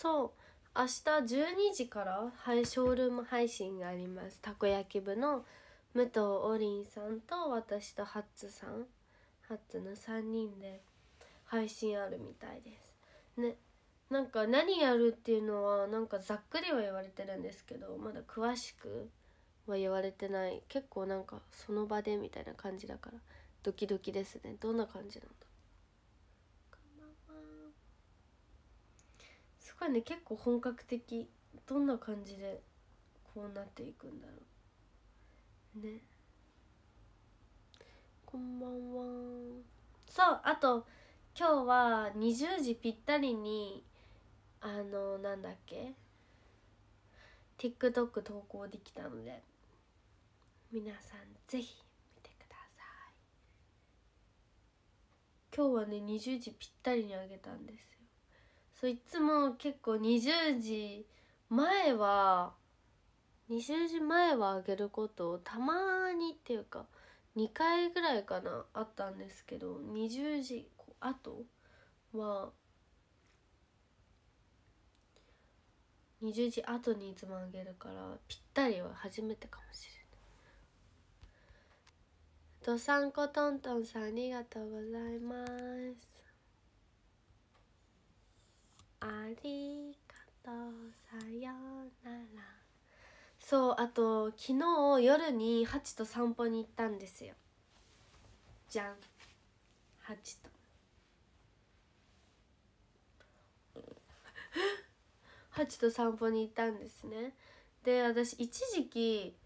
そう明日12時から、ショールーム配信がありますたこ焼き部の武藤おりんさんと私とハッツさんハッツの3人で配信あるみたいですねなんか何やるっていうのはなんかざっくりは言われてるんですけどまだ詳しくは言われてない結構なんかその場でみたいな感じだからドキドキですねどんな感じなんだね結構本格的どんな感じでこうなっていくんだろうねこんばんはそうあと今日は20時ぴったりにあのなんだっけ TikTok 投稿できたので皆さんぜひ見てください今日はね20時ぴったりにあげたんですそういつも結構20時前は20時前はあげることをたまにっていうか2回ぐらいかなあったんですけど20時あとは20時後にいつもあげるからぴったりは初めてかもしれない。どさんこトントンさんありがとうございます。ありがとうさよならそうあと昨日夜にハチと散歩に行ったんですよじゃんハチとハチと散歩に行ったんですねで私一時期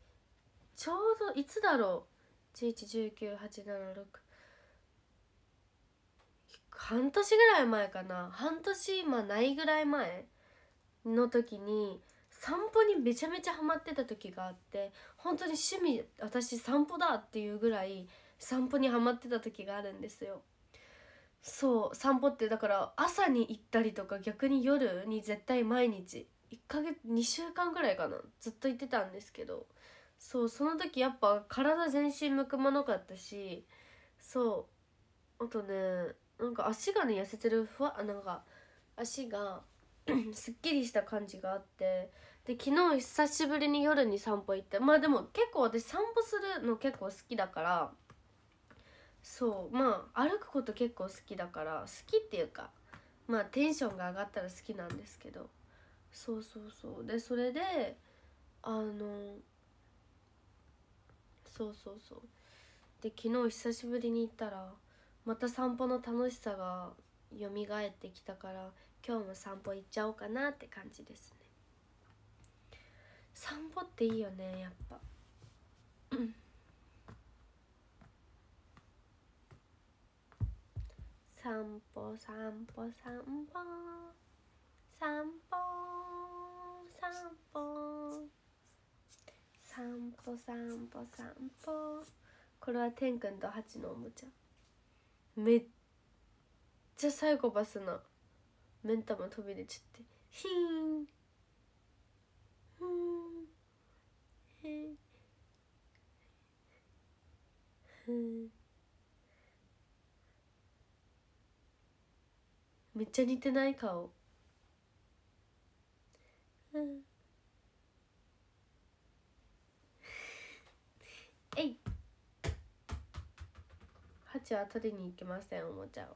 ちょうどいつだろう1 1九9 8 7半年ぐらい前かな半年まあないぐらい前の時に散歩にめちゃめちゃハマってた時があって本当に趣味私散歩だっていうぐらい散歩にハマってた時があるんですよそう散歩ってだから朝に行ったりとか逆に夜に絶対毎日1ヶ月2週間ぐらいかなずっと行ってたんですけどそうその時やっぱ体全身むくまなかったしそうあとねなんか足がね痩せてるふわなんか足が すっきりした感じがあってで昨日久しぶりに夜に散歩行ってまあでも結構私散歩するの結構好きだからそうまあ歩くこと結構好きだから好きっていうかまあテンションが上がったら好きなんですけどそうそうそうでそれであのそうそうそうで昨日久しぶりに行ったらまた散歩の楽しさが蘇ってきたから今日も散歩行っちゃおうかなって感じですね散歩っていいよねやっぱうん散歩散歩散歩散歩散歩散歩散歩散歩これは天んくんとハチのおもちゃめっちゃサイコパスな目ん玉飛び出ちゃってヒーンふんへんめっちゃ似てない顔うんハチは取りに行きませんおもちゃを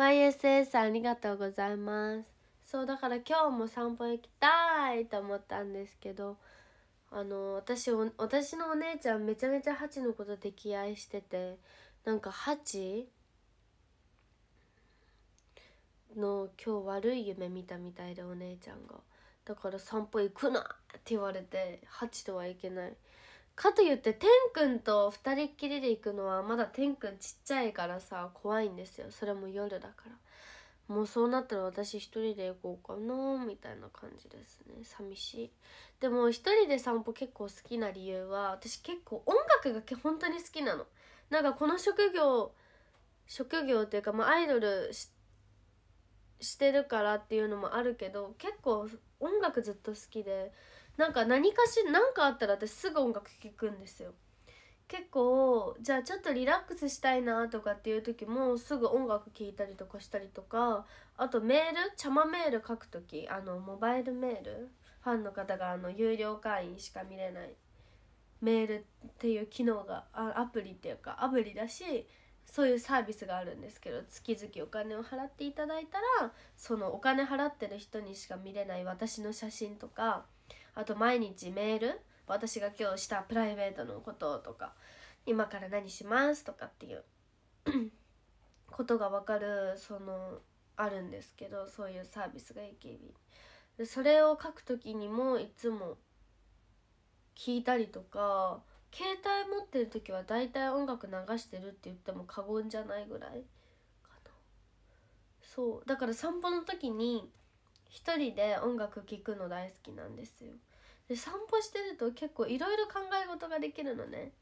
YSA さんありがとうございますそうだから今日も散歩行きたいと思ったんですけどあの私私のお姉ちゃんめちゃめちゃハチのこと溺愛しててなんかハチの今日悪い夢見たみたいでお姉ちゃんがだから散歩行くなって言われてハチとはいけないかといっててんくんと2人っきりで行くのはまだてんくんちっちゃいからさ怖いんですよそれも夜だからもうそうなったら私1人で行こうかなみたいな感じですね寂しいでも1人で散歩結構好きな理由は私結構音楽が本当に好きなのなんかこの職業職業っていうか、まあ、アイドルしてるからっていうのもあるけど結構音楽ずっと好きでなんか何かし何かあったら私すぐ音楽聴くんですよ結構じゃあちょっとリラックスしたいなとかっていう時もすぐ音楽聴いたりとかしたりとかあとメールチャまメール書く時あのモバイルメールファンの方があの有料会員しか見れないメールっていう機能があアプリっていうかアプリだしそういうサービスがあるんですけど月々お金を払っていただいたらそのお金払ってる人にしか見れない私の写真とかあと毎日メール私が今日したプライベートのこととか今から何しますとかっていう ことが分かるそのあるんですけどそういうサービスが AKB でそれを書く時にもいつも聞いたりとか携帯持ってる時は大体音楽流してるって言っても過言じゃないぐらいかなそうだから散歩の時に一人で音楽聴くの大好きなんですよで散歩してると結構いろいろ考え事ができるのね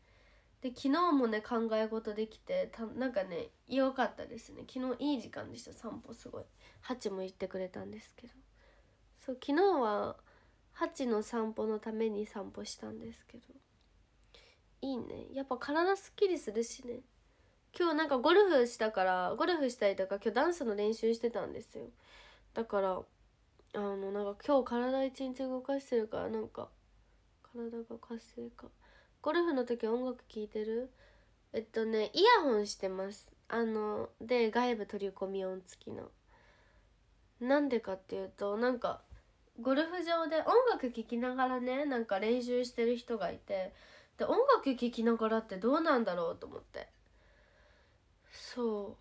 で昨日もね考え事できてたなんかね良かったですね昨日いい時間でした散歩すごいハチも行ってくれたんですけどそう昨日はハチの散歩のために散歩したんですけどいいねやっぱ体すっきりするしね今日なんかゴルフしたからゴルフしたりとか今日ダンスの練習してたんですよだからあのなんか今日体一日動かしてるからなんか体が活性化ゴルフの時音楽聴いてるえっとねイヤホンしてますあので外部取り込み音付きのなんでかっていうとなんかゴルフ場で音楽聴きながらねなんか練習してる人がいてで音楽聴きながらってどうなんだろうと思ってそ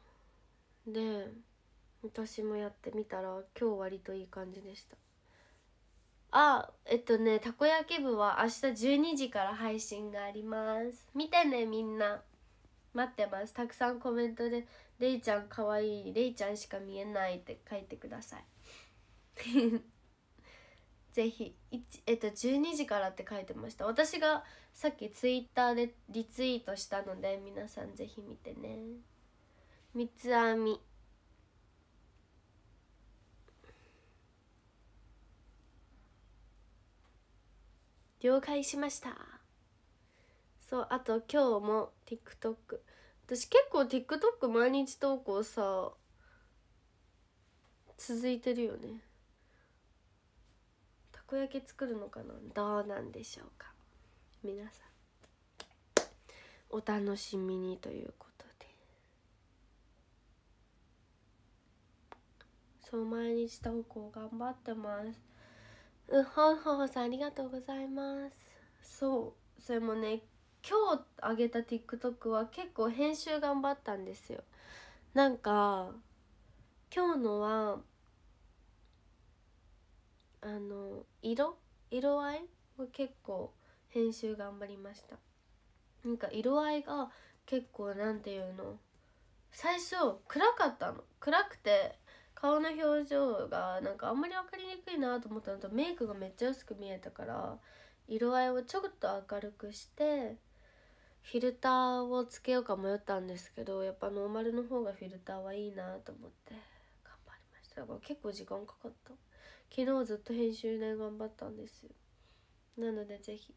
うで私もやってみたら今日割といい感じでしたあえっとねたこ焼き部は明日12時から配信があります見てねみんな待ってますたくさんコメントで「れいちゃんかわいいれいちゃんしか見えない」って書いてください ぜひえっと12時からって書いてました私がさっきツイッターでリツイートしたので皆さんぜひ見てね三つ編み了解しましたそうあと今日も TikTok 私結構 TikTok 毎日投稿さ続いてるよねたこ焼き作るのかなどうなんでしょうか皆さんお楽しみにということでそう毎日投稿頑張ってますうほほさんありがとうございますそうそれもね今日あげた TikTok は結構編集頑張ったんですよなんか今日のはあの色色合いは結構編集頑張りましたなんか色合いが結構なんていうの最初暗かったの暗くて顔の表情がなんかあんまり分かりにくいなと思ったのとメイクがめっちゃ薄く見えたから色合いをちょっと明るくしてフィルターをつけようか迷ったんですけどやっぱノーマルの方がフィルターはいいなと思って頑張りましただから結構時間かかった昨日ずっと編集で、頑張ったんですよなので是非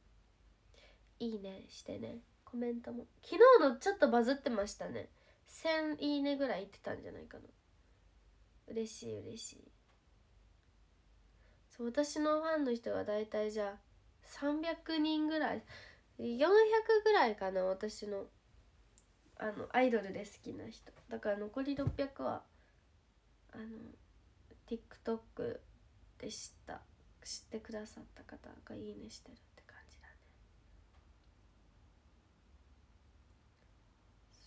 いいねしてねコメントも昨日のちょっとバズってましたね1000いいねぐらいいってたんじゃないかな嬉しい嬉しいそう私のファンの人が大体じゃあ300人ぐらい400ぐらいかな私のあのアイドルで好きな人だから残り600はあの TikTok で知った知ってくださった方が「いいね」してるって感じだね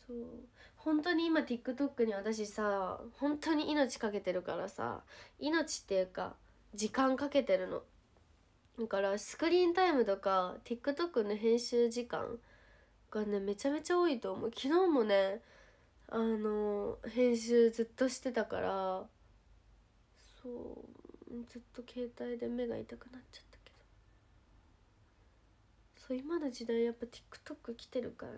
そう本当に今 TikTok に私さ本当に命かけてるからさ命っていうか時間かけてるのだからスクリーンタイムとか TikTok の編集時間がねめちゃめちゃ多いと思う昨日もねあの編集ずっとしてたからそうずっと携帯で目が痛くなっちゃったけどそう今の時代やっぱ TikTok 来てるからね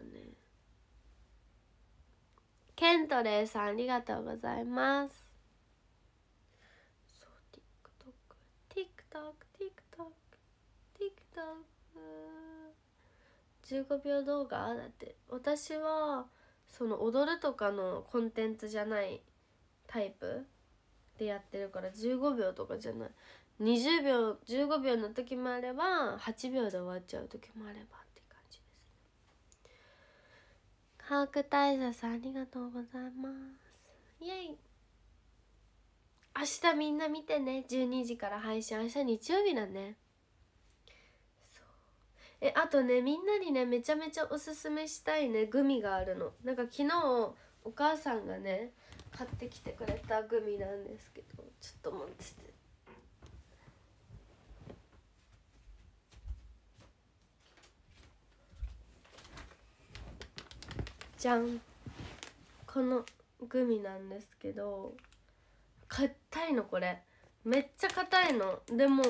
ケントレーさんありがとうございますそう TikTokTikTokTikTokTikTok15 秒動画だって私はその踊るとかのコンテンツじゃないタイプでやってるから15秒とかじゃない20秒15秒の時もあれば8秒で終わっちゃう時もあればハーク大佐さんありがとうございますイエイ明日みんな見てね12時から配信明日日曜日だねえあとねみんなにねめちゃめちゃおすすめしたいねグミがあるのなんか昨日お母さんがね買ってきてくれたグミなんですけどちょっと待っててじゃんこのグミなんですけど硬いのこれめっちゃ硬いのでも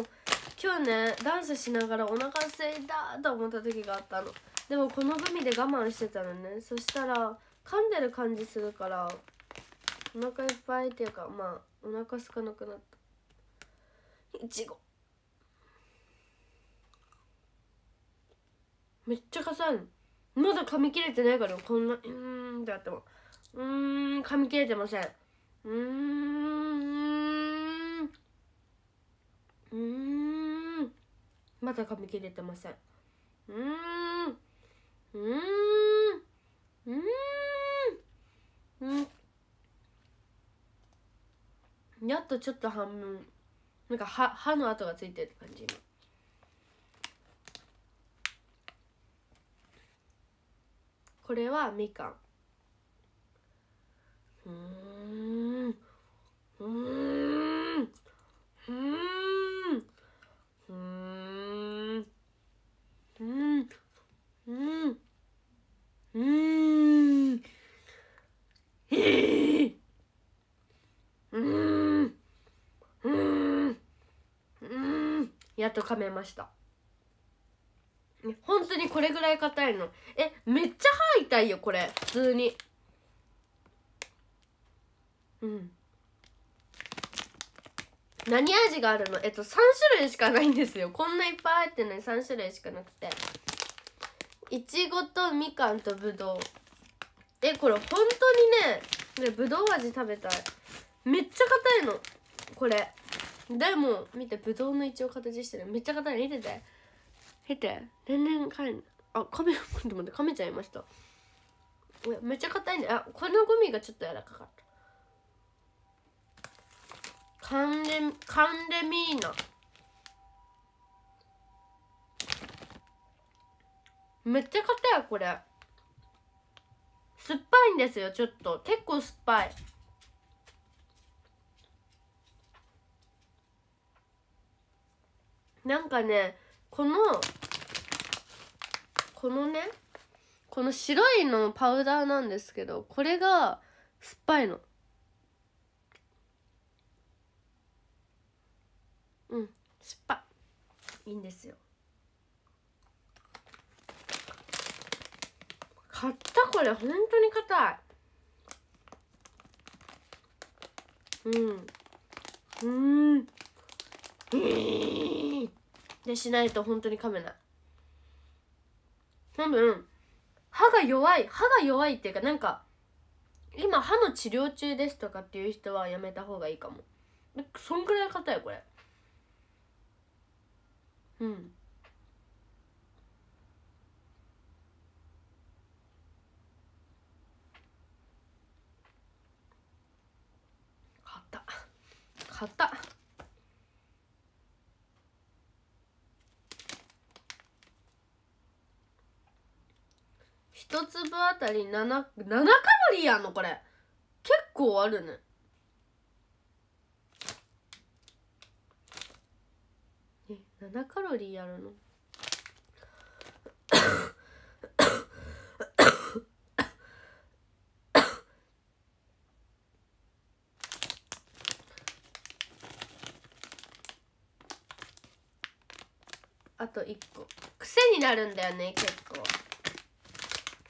今日ねダンスしながらお腹すいたと思った時があったのでもこのグミで我慢してたのねそしたら噛んでる感じするからお腹いっぱいっていうかまあお腹すかなくなったいちごめっちゃ硬いのまだ噛み切れてないからこんなうーんってあってもうーん噛み切れてませんうーんうーんまだ噛み切れてませんうーんうーんうーんうんやっとちょっと半分なんか歯歯の跡がついてるって感じ今これはみかんうんうんうんうんうんうんうんうんうんうんやっと噛めました本当にこれぐらい硬いのえめっちゃ歯痛いよこれ普通にうん何味があるのえっと3種類しかないんですよこんないっぱい入ってなのに3種類しかなくていちごとみかんとぶどうえこれ本当にねぶどう味食べたいめっちゃ硬いのこれでも見てぶどうの一応形してるめっちゃ硬い見てて見て全然かいあ噛め 待ってめちゃいましためっちゃ硬いんあこのゴミがちょっと柔らかかったカンデカンデミーナめっちゃ硬いこれ酸っぱいんですよちょっと結構酸っぱいなんかねこのこのねこの白いのパウダーなんですけどこれが酸っぱいのうん酸っぱいいんですよ買ったこれ本当に硬いうんうんでしないと本当に噛めない多分歯が弱い歯が弱いっていうかなんか今歯の治療中ですとかっていう人はやめた方がいいかもそんくらい硬いこれうん硬硬1粒あたり 7, 7カロリーやんのこれ結構あるねえ7カロリーやるのあと1個癖になるんだよね結構。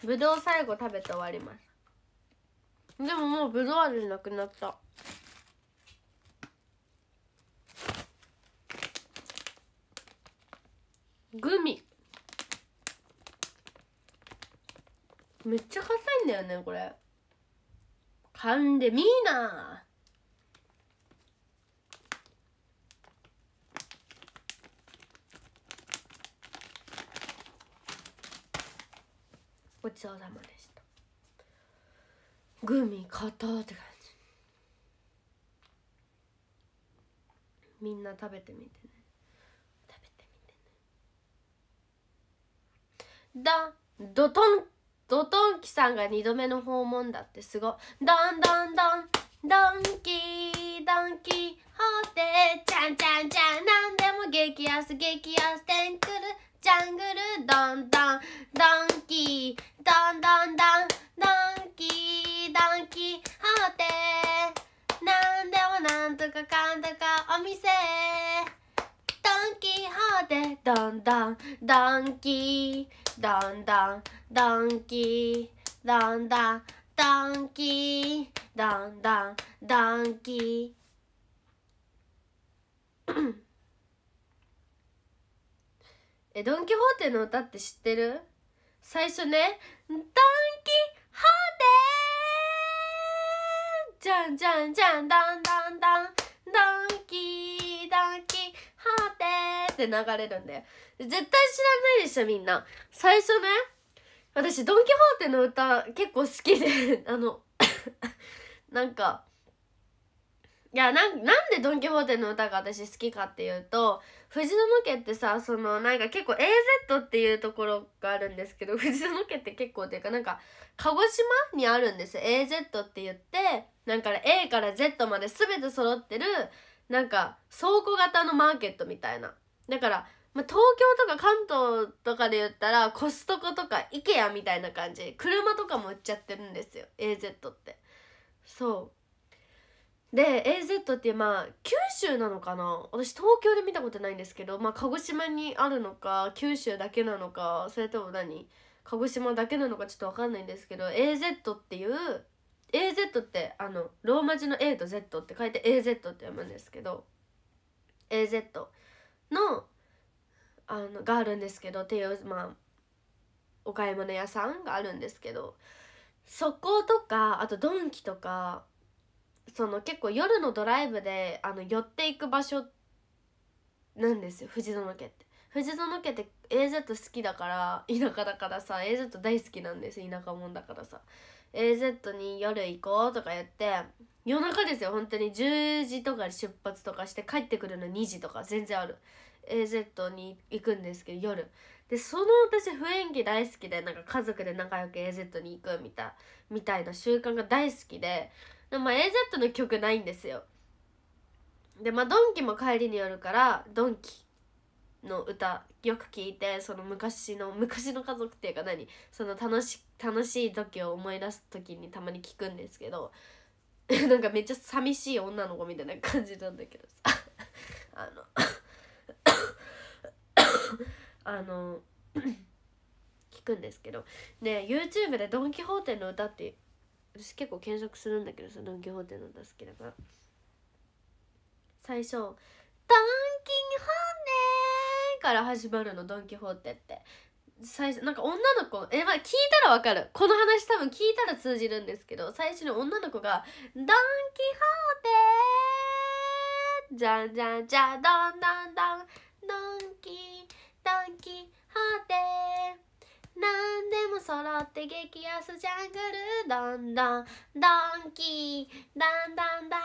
ぶどう最後食べて終わりますでももうぶどう味なくなったグミめっちゃ硬いんだよねこれ噛んでみーなごちそうさまでしたグミ買ったって感じみんな食べてみてね食べてみてねだドトンドトンキさんが2度目の訪問だってすごどんどんどんドンキードンキーホーテちゃんちゃんちゃん何でも激安激安テンクルジャングルドンだんだんだんきだんだんだんきだんだんだんきだんだんだんきえドン・キホーテの歌って知ってる最初ね「ドン・キホーテ」じゃんじゃんじゃんダんダんダんダンキダンキって流れるんで絶対知らないでしょみんな最初ね私ドン・キホーテの歌結構好きで あの なんかいやなんなんでドン・キホーテの歌が私好きかっていうと藤野家ってさそのなんか結構 AZ っていうところがあるんですけど藤野家って結構っていうかなんか鹿児島にあるんですよ AZ って言ってなんか A から Z まで全て揃ってるなんか倉庫型のマーケットみたいなだから、まあ、東京とか関東とかで言ったらコストコとか IKEA みたいな感じ車とかも売っちゃってるんですよ AZ ってそうで AZ ってまあ九州なのかな私東京で見たことないんですけど、まあ、鹿児島にあるのか九州だけなのかそれとも何鹿児島だけなのかちょっと分かんないんですけど AZ っていう AZ ってあのローマ字の A と Z って書いて AZ って読むんですけど AZ のあのがあるんですけどっていう、まあ、お買い物屋さんがあるんですけどそことかあとドンキとかその結構夜のドライブであの寄っていく場所なんですよ藤園家って。藤園家って AZ 好きだから田舎だからさ AZ 大好きなんです田舎もんだからさ。AZ に夜行こうとか言って夜中ですよ本当に10時とか出発とかして帰ってくるの2時とか全然ある AZ に行くんですけど夜でその私雰囲気大好きでなんか家族で仲良く AZ に行くみたいみたいな習慣が大好きでで、まあ、AZ の曲ないんですよでまあドンキも帰りに寄るからドンキの歌よく聞いてその昔の昔の家族っていうか何その楽しく楽しい時を思い出す時にたまに聞くんですけど なんかめっちゃ寂しい女の子みたいな感じなんだけどさ あの あの 聞くんですけどね YouTube で「ドン・キホーテの歌」って私結構検索するんだけどさドン・キホーテの歌好きだから最初「ドン・キホーテ」から始まるのドン・キホーテって最初なんか女の子え、まあ、聞いたらわかるこの話多分聞いたら通じるんですけど最初に女の子が「ドン・キホーテーじゃんじゃんじゃんどんどんどんドンキドンキホーテーなんでも揃って激安ジャングルどんどんドンキーどんどんどん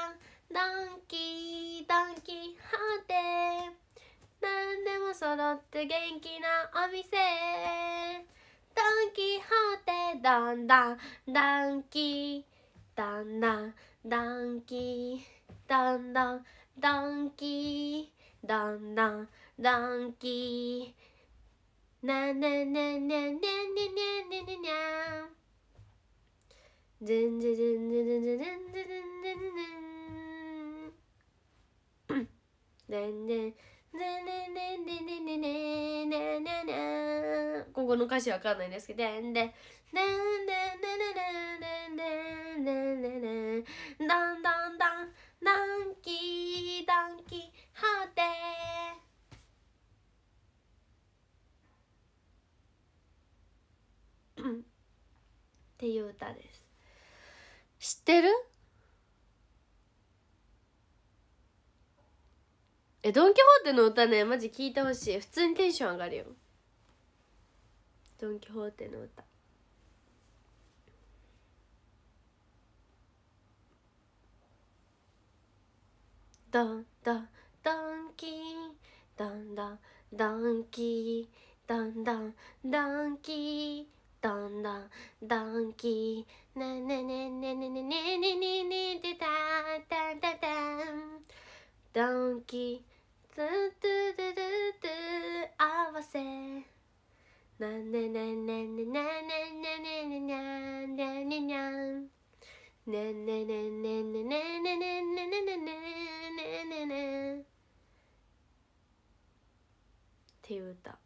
ドンキードンキホーテー」何でも揃って元気なお店ドン・キホーテドンどンドンキどンダンドンキどンダンドンキどンダンドンキななななななななななずんずずんずずずずんずずんずずんずんずんずんずんここの歌詞わかんないですけど、でんでん、でんでんでんでんでんでんでんでんでん、だんだんだん、だんきだんきはて。っていう歌です。知ってるえドン・キホーテの歌ねマジ聞いてほしい普通にテンション上がるよドン・キホーテの歌ドンドンドンキードンドンドンキードンドンドンキードンドンドンキーねねねねねねねねねなン、なン、たン、たン。ドンキートゥトゥトゥトゥトゥ合わせなんねねねねねなねなねなねなねなねねねねねねねねねねねねねねねっていう歌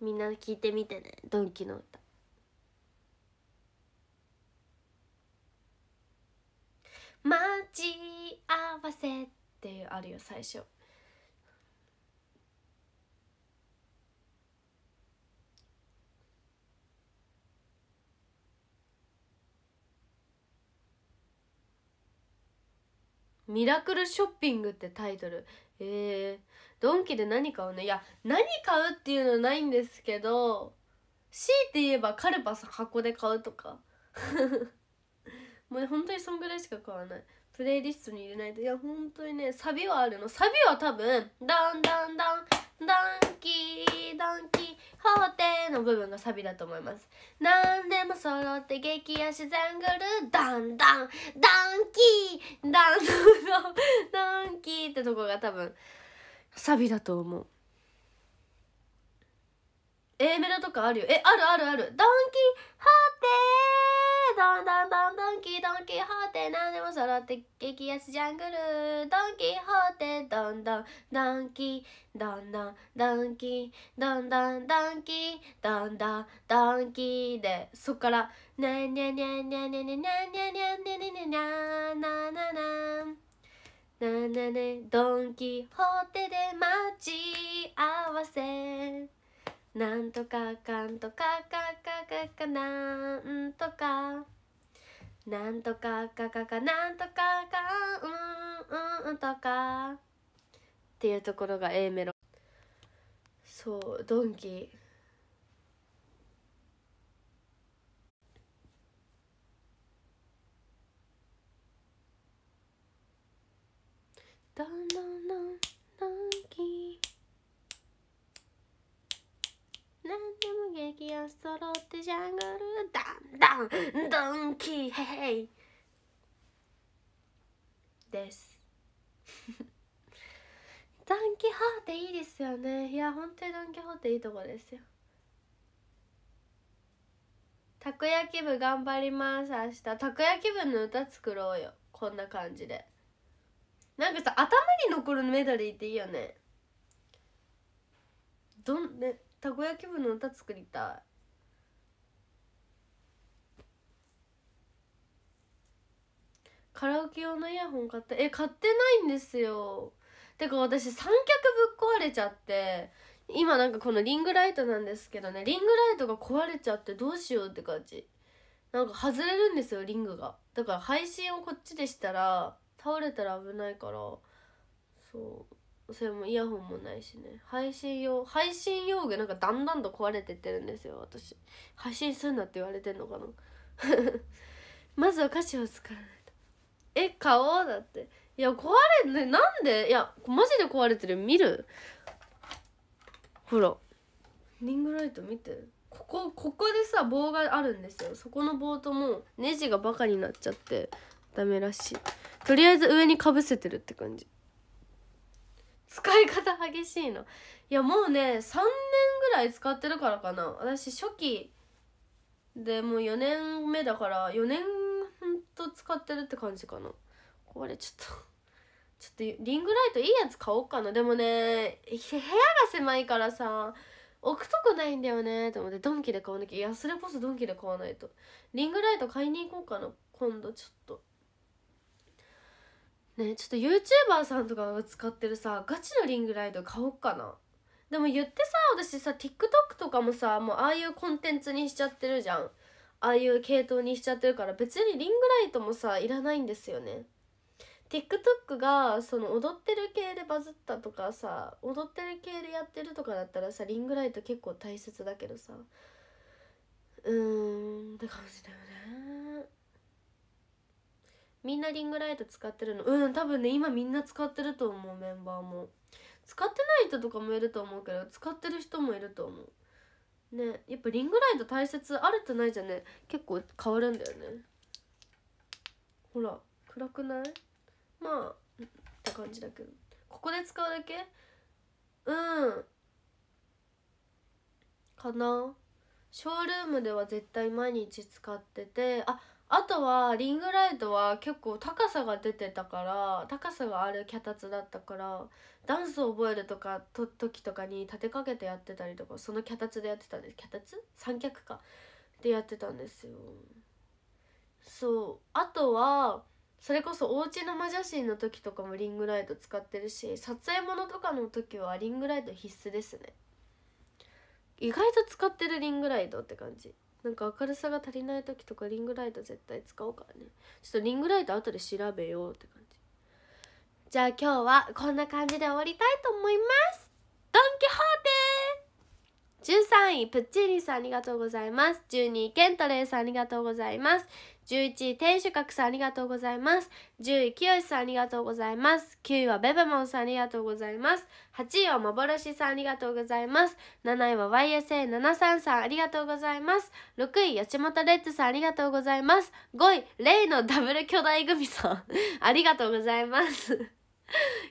みんな聞いてみてねドンキの歌待ち合わせっていうあるよ最初ミラクルショッピングってタイトルえー、ドンキで何買うねいや何買うっていうのはないんですけど強いて言えばカルパス箱で買うとかもう本当にそんぐらいしか買わないプレイリストに入れないといや本当にねサビはあるのサビは多分ダンダンダンダンキーダンキーホーテの部分がサビだと思います何でも揃って激シザングルダンダンダンキーダンダンダンキーってとこが多分サビだと思う A メロとかあるよえあるあるあるダンキーホーテードンドンドンドンキドンキホーテ何でも揃って激安ジャングルドンキホーテドンドンドンキドンドンドンキドンドンドンキドンドンドンキでそっからニャニャニャニャニャニャニャニャニャニャニャニャなななななねドン・キホーテで待ち合わせなんとかかんとかかかかかなんとかなんとかかかかなんとかかうんうんとかっていうところが A メロそうドンキドンドンどドンキ何でも激安揃ってジャングルダンダンドンキヘヘイです ドン・キホーテいいですよねいや本当にドン・キホーテいいとこですよたこ焼き部頑張ります明日たこ焼き部の歌作ろうよこんな感じでなんかさ頭に残るメダレーっていいよねどんねたこ焼き部の歌作りたいカラオケ用のイヤホン買ってえ買ってないんですよてか私三脚ぶっ壊れちゃって今なんかこのリングライトなんですけどねリングライトが壊れちゃってどうしようって感じなんか外れるんですよリングがだから配信をこっちでしたら倒れたら危ないからそうそれもイヤホンもないしね配信用配信用具なんかだんだんと壊れてってるんですよ私配信すんなって言われてんのかな まずは歌詞を作らないとえ買おうだっていや壊れねなんでいやマジで壊れてる見るほらリングライト見てここここでさ棒があるんですよそこの棒ともネジがバカになっちゃってダメらしいとりあえず上にかぶせてるって感じい方激しいのいやもうね3年ぐらい使ってるからかな私初期でもう4年目だから4年ほんと使ってるって感じかなこれちょっとちょっとリングライトいいやつ買おうかなでもね部屋が狭いからさ置くとこないんだよねと思ってドンキで買わなきゃいやそれこそドンキで買わないとリングライト買いに行こうかな今度ちょっとねちょっと YouTuber さんとかが使ってるさガチのリングライト買おうかなでも言ってさ私さ TikTok とかもさもうああいうコンテンツにしちゃってるじゃんああいう系統にしちゃってるから別にリングライトもさいらないんですよね TikTok がその踊ってる系でバズったとかさ踊ってる系でやってるとかだったらさリングライト結構大切だけどさうーんって感じだよねみんなリングライト使ってるのうん多分ね今みんな使ってると思うメンバーも使ってない人とかもいると思うけど使ってる人もいると思うねやっぱリングライト大切あるとないじゃね結構変わるんだよねほら暗くないまあって感じだけどここで使うだけうんかなショールームでは絶対毎日使っててああとはリングライトは結構高さが出てたから高さがある脚立だったからダンスを覚えるとかと時とかに立てかけてやってたりとかその脚立でやってたんです脚立三脚かでやってたんですよそうあとはそれこそおうち生写真の時とかもリングライト使ってるし撮影物とかの時はリングライト必須ですね意外と使ってるリングライトって感じなんか明るさが足りない時とかリングライト絶対使おうからねちょっとリングライト後で調べようって感じじゃあ今日はこんな感じで終わりたいと思います13位、プッチーニさんありがとうございます。12位、ケントレイさんありがとうございます。11位、天守閣さんありがとうございます。10位、清さんありがとうございます。9位はベベモンさんありがとうございます。8位は幻さんありがとうございます。7位は YSA73 さんありがとうございます。6位、吉本レッツさんありがとうございます。5位、レイのダブル巨大組さん ありがとうございます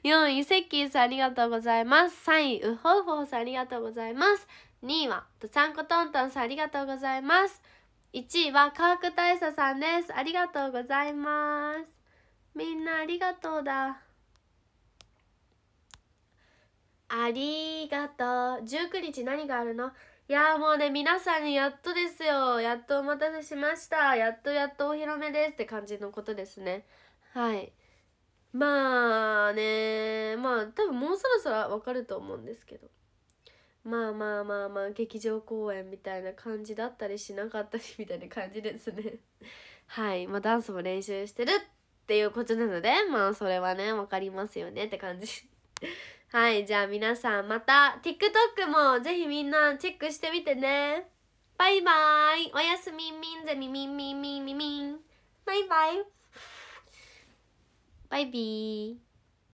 4位、セッキーさんありがとうございます。3位、ウホウホウさんありがとうございます。2位はドサンコトントンさんありがとうございます1位は科学大佐さんですありがとうございますみんなありがとうだありがとう19日何があるのいやもうね皆さんにやっとですよやっとお待たせしましたやっとやっとお披露目ですって感じのことですねはいまあねまあ多分もうそろそろわかると思うんですけどまあまあまあまあ劇場公演みたいな感じだったりしなかったりみたいな感じですね はいまあダンスも練習してるっていうことなのでまあそれはね分かりますよねって感じ はいじゃあ皆さんまた TikTok もぜひみんなチェックしてみてねバイバイおやすみみんぜみみみみんみんバイバイバイビー